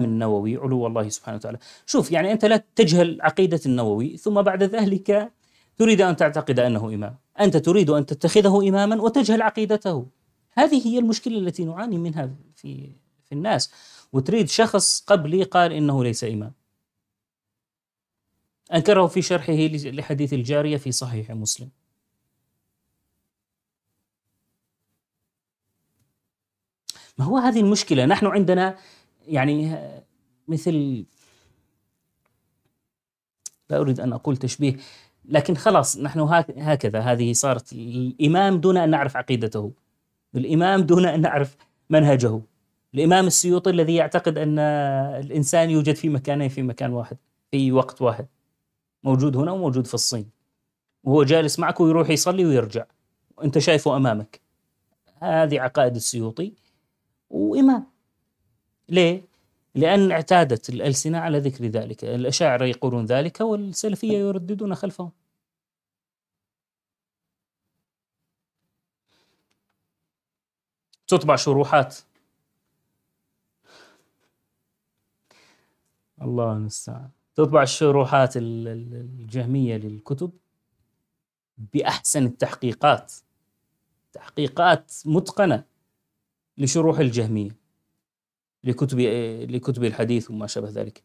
النووي علو الله سبحانه وتعالى شوف يعني أنت لا تجهل عقيدة النووي ثم بعد ذلك تريد أن تعتقد أنه إمام أنت تريد أن تتخذه إماما وتجهل عقيدته هذه هي المشكلة التي نعاني منها في, في الناس وتريد شخص قبلي قال إنه ليس إمام أنكره في شرحه لحديث الجارية في صحيح مسلم ما هو هذه المشكلة نحن عندنا يعني مثل لا اريد ان اقول تشبيه لكن خلاص نحن هكذا هذه صارت الامام دون ان نعرف عقيدته الامام دون ان نعرف منهجه الامام السيوطي الذي يعتقد ان الانسان يوجد في مكانين في مكان واحد في وقت واحد موجود هنا وموجود في الصين وهو جالس معك ويروح يصلي ويرجع وانت شايفه امامك هذه عقائد السيوطي وامام ليه؟ لأن اعتادت الألسنة على ذكر ذلك الأشاعرة يقولون ذلك والسلفية يرددون خلفهم تطبع شروحات الله المستعان تطبع الشروحات الجهمية للكتب بأحسن التحقيقات تحقيقات متقنة لشروح الجهمية لكتب لكتب الحديث وما شابه ذلك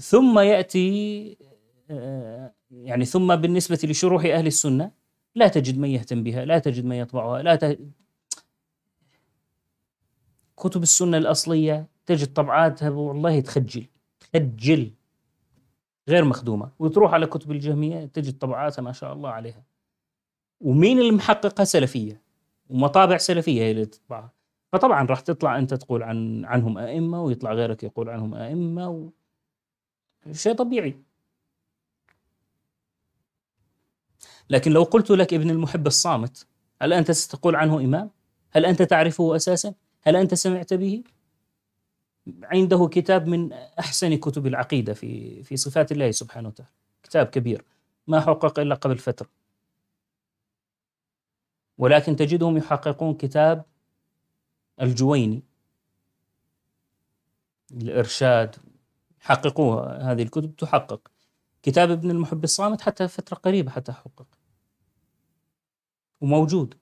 ثم ياتي يعني ثم بالنسبه لشروح اهل السنه لا تجد من يهتم بها لا تجد من يطبعها لا ت... كتب السنه الاصليه تجد طبعاتها والله تخجل تخجل غير مخدومه وتروح على كتب الجهميه تجد طبعاتها ما شاء الله عليها ومين اللي محققها سلفيه ومطابع سلفيه هي اللي تطبعها فطبعا راح تطلع انت تقول عن عنهم ائمه ويطلع غيرك يقول عنهم ائمه و... شيء طبيعي لكن لو قلت لك ابن المحب الصامت هل انت ستقول عنه امام هل انت تعرفه اساسا هل انت سمعت به عنده كتاب من احسن كتب العقيده في في صفات الله سبحانه وتعالى كتاب كبير ما حقق الا قبل فتره ولكن تجدهم يحققون كتاب الجويني الإرشاد حققوها هذه الكتب تحقق كتاب ابن المحب الصامت حتى فترة قريبة حتى حقق وموجود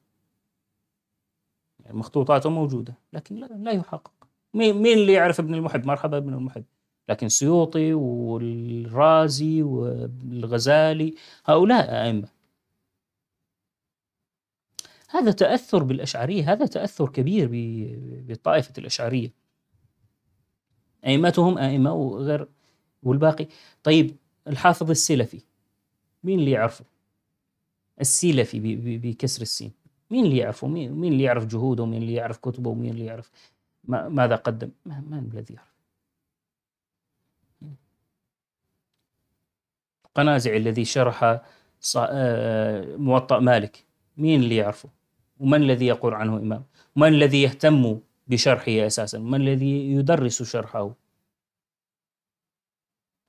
يعني مخطوطاته موجودة لكن لا, لا يحقق مين اللي يعرف ابن المحب مرحبا ابن المحب لكن سيوطي والرازي والغزالي هؤلاء أئمة هذا تأثر بالأشعرية هذا تأثر كبير بطائفة الأشعرية أئمتهم أئمة وغير والباقي طيب الحافظ السلفي مين اللي يعرفه السلفي بكسر السين مين اللي يعرفه مين اللي يعرف جهوده ومين اللي يعرف كتبه ومين اللي يعرف ماذا قدم ما, الذي يعرف القنازعي الذي شرح آه، موطأ مالك مين اللي يعرفه ومن الذي يقول عنه إمام من الذي يهتم بشرحه أساسا من الذي يدرس شرحه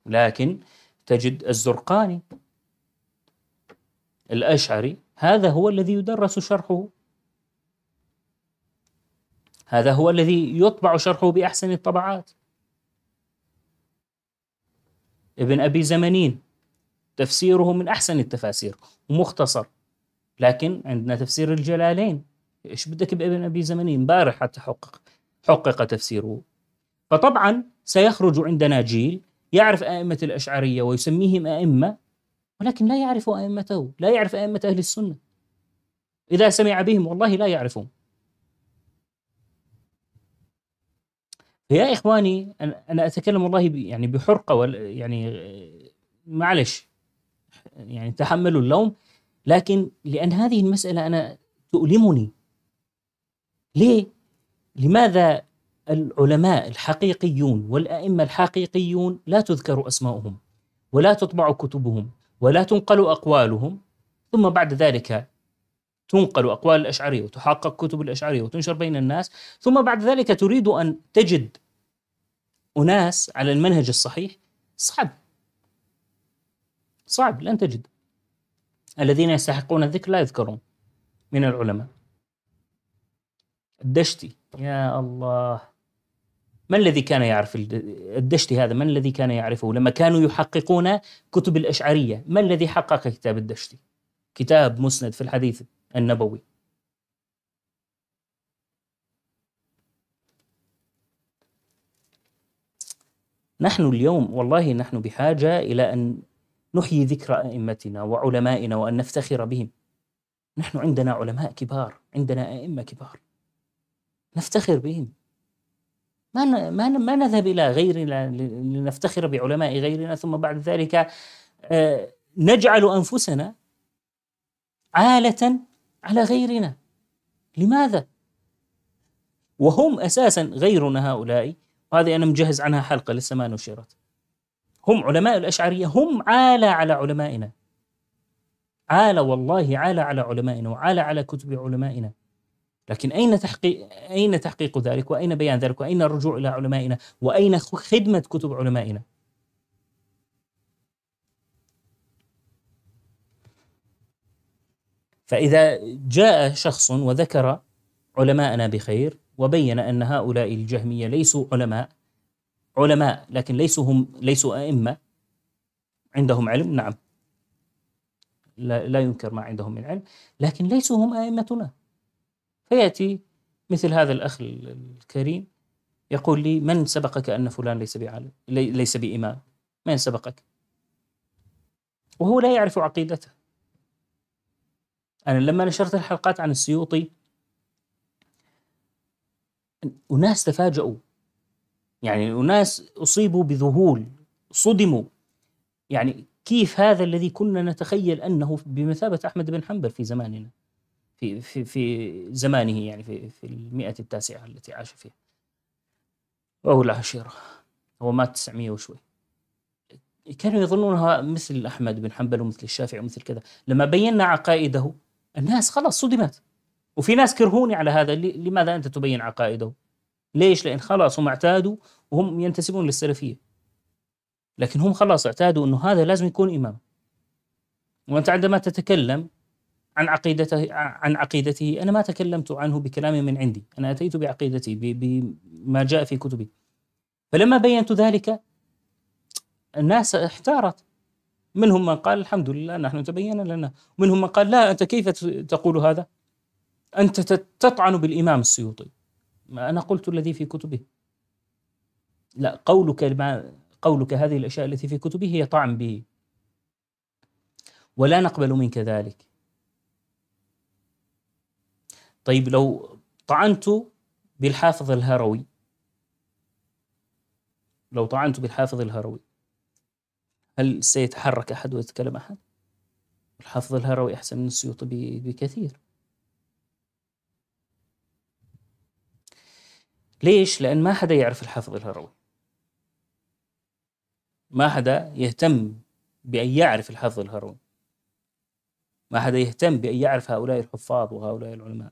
لكن تجد الزرقاني الأشعري هذا هو الذي يدرس شرحه هذا هو الذي يطبع شرحه بأحسن الطبعات ابن أبي زمنين تفسيره من أحسن التفاسير ومختصر لكن عندنا تفسير الجلالين ايش بدك بابن ابي زمني امبارح حتى حقق حقق تفسيره فطبعا سيخرج عندنا جيل يعرف ائمه الاشعريه ويسميهم ائمه ولكن لا يعرف ائمته لا يعرف ائمه اهل السنه اذا سمع بهم والله لا يعرفهم يا اخواني انا اتكلم والله يعني بحرقه يعني معلش يعني تحملوا اللوم لكن لأن هذه المسألة أنا تؤلمني ليه؟ لماذا العلماء الحقيقيون والأئمة الحقيقيون لا تذكر أسماؤهم ولا تطبع كتبهم ولا تنقل أقوالهم ثم بعد ذلك تنقل أقوال الأشعرية وتحقق كتب الأشعرية وتنشر بين الناس ثم بعد ذلك تريد أن تجد أناس على المنهج الصحيح صعب صعب لن تجد الذين يستحقون الذكر لا يذكرون من العلماء الدشتي يا الله ما الذي كان يعرف الدشتي هذا ما الذي كان يعرفه لما كانوا يحققون كتب الأشعرية ما الذي حقق كتاب الدشتي كتاب مسند في الحديث النبوي نحن اليوم والله نحن بحاجة إلى أن نحيي ذكرى ائمتنا وعلمائنا وان نفتخر بهم. نحن عندنا علماء كبار، عندنا ائمه كبار. نفتخر بهم. ما ما ما نذهب الى غيرنا لنفتخر بعلماء غيرنا ثم بعد ذلك آه، نجعل انفسنا عاله على غيرنا. لماذا؟ وهم اساسا غيرنا هؤلاء وهذه انا مجهز عنها حلقه لسه ما نشرت. هم علماء الأشعرية هم عالة على علمائنا عالة والله عالة على علمائنا وعالة على كتب علمائنا لكن أين تحقيق أين تحقيق ذلك وأين بيان ذلك وأين الرجوع إلى علمائنا وأين خدمة كتب علمائنا فإذا جاء شخص وذكر علماءنا بخير وبين أن هؤلاء الجهمية ليسوا علماء علماء لكن ليسوا هم ليسوا أئمة عندهم علم نعم لا, لا ينكر ما عندهم من علم لكن ليسوا هم أئمتنا فيأتي مثل هذا الأخ الكريم يقول لي من سبقك أن فلان ليس بعالم ليس بإمام من سبقك وهو لا يعرف عقيدته أنا لما نشرت الحلقات عن السيوطي أناس تفاجؤوا يعني أناس أصيبوا بذهول صدموا يعني كيف هذا الذي كنا نتخيل أنه بمثابة أحمد بن حنبل في زماننا في في في زمانه يعني في في المئة التاسعة التي عاش فيها وهو العشيرة هو مات 900 وشوي كانوا يظنونها مثل أحمد بن حنبل ومثل الشافعي ومثل كذا لما بينا عقائده الناس خلاص صدمت وفي ناس كرهوني على هذا لماذا أنت تبين عقائده ليش؟ لأن خلاص هم اعتادوا وهم ينتسبون للسلفية لكن هم خلاص اعتادوا أنه هذا لازم يكون إمام وأنت عندما تتكلم عن عقيدته عن عقيدته أنا ما تكلمت عنه بكلام من عندي أنا أتيت بعقيدتي بما جاء في كتبي فلما بينت ذلك الناس احتارت منهم من قال الحمد لله نحن تبين لنا منهم من قال لا أنت كيف تقول هذا أنت تطعن بالإمام السيوطي ما أنا قلت الذي في كتبه لا قولك مع قولك هذه الأشياء التي في كتبه هي طعن به ولا نقبل منك ذلك طيب لو طعنت بالحافظ الهروي لو طعنت بالحافظ الهروي هل سيتحرك أحد ويتكلم أحد؟ الحافظ الهروي أحسن من السيوطي بكثير ليش؟ لأن ما حدا يعرف الحافظ الهروي ما حدا يهتم بأن يعرف الحافظ الهروي ما حدا يهتم بأن يعرف هؤلاء الحفاظ وهؤلاء العلماء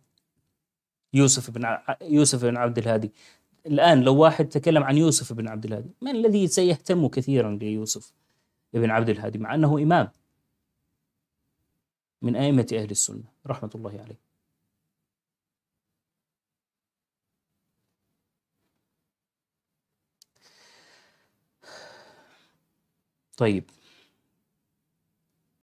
يوسف بن ع... يوسف بن عبد الهادي الآن لو واحد تكلم عن يوسف بن عبد الهادي من الذي سيهتم كثيرا ليوسف بن عبد الهادي مع أنه إمام من أئمة أهل السنة رحمة الله عليه طيب